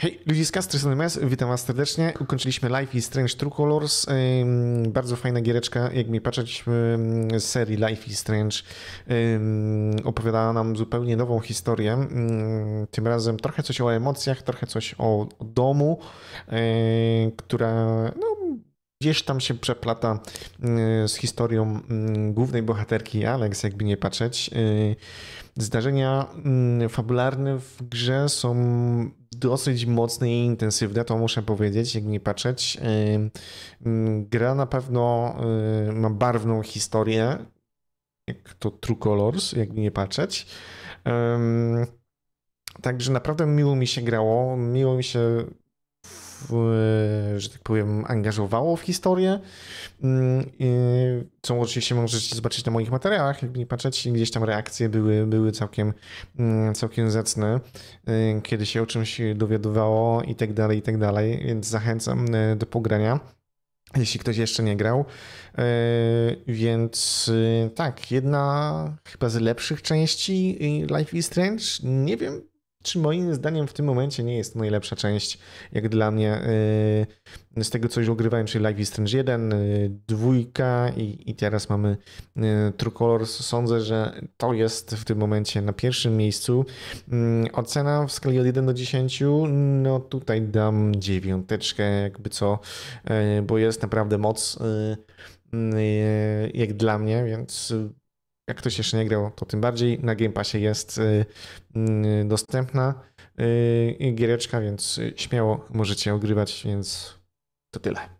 Hej, ludzie z Castry MS, witam was serdecznie. Ukończyliśmy Life is Strange True Colors. Bardzo fajna giereczka, jak mi patrzeć, z serii Life is Strange opowiadała nam zupełnie nową historię. Tym razem trochę coś o emocjach, trochę coś o domu, e, która no, gdzieś tam się przeplata e, z historią mm, głównej bohaterki Alex, jakby nie patrzeć. E, zdarzenia mm, fabularne w grze są dosyć mocny i intensywny, to muszę powiedzieć, jak nie patrzeć. Gra na pewno y, ma barwną historię, jak to True Colors, jak nie patrzeć. Także naprawdę miło mi się grało, miło mi się w, y, że tak powiem, angażowało w historię. Y, co oczywiście możecie zobaczyć na moich materiałach, jakby nie patrzeć, gdzieś tam reakcje były, były całkiem, mm, całkiem zacne, y, kiedy się o czymś dowiadywało i tak dalej, i tak dalej, więc zachęcam y, do pogrania jeśli ktoś jeszcze nie grał. Y, więc tak, jedna chyba z lepszych części Life is Strange. Nie wiem, czy moim zdaniem w tym momencie nie jest najlepsza część, jak dla mnie, y, z tego co już ogrywałem, czyli Live is Strange 1, 2 y, i, i teraz mamy y, True Colors. Sądzę, że to jest w tym momencie na pierwszym miejscu. Mm, ocena w skali od 1 do 10, no tutaj dam dziewiąteczkę, jakby co, bo jest naprawdę moc jak dla mnie, więc jak ktoś jeszcze nie grał, to tym bardziej. Na Game Passie jest y, y, dostępna y, giereczka, więc śmiało możecie ogrywać, więc to tyle.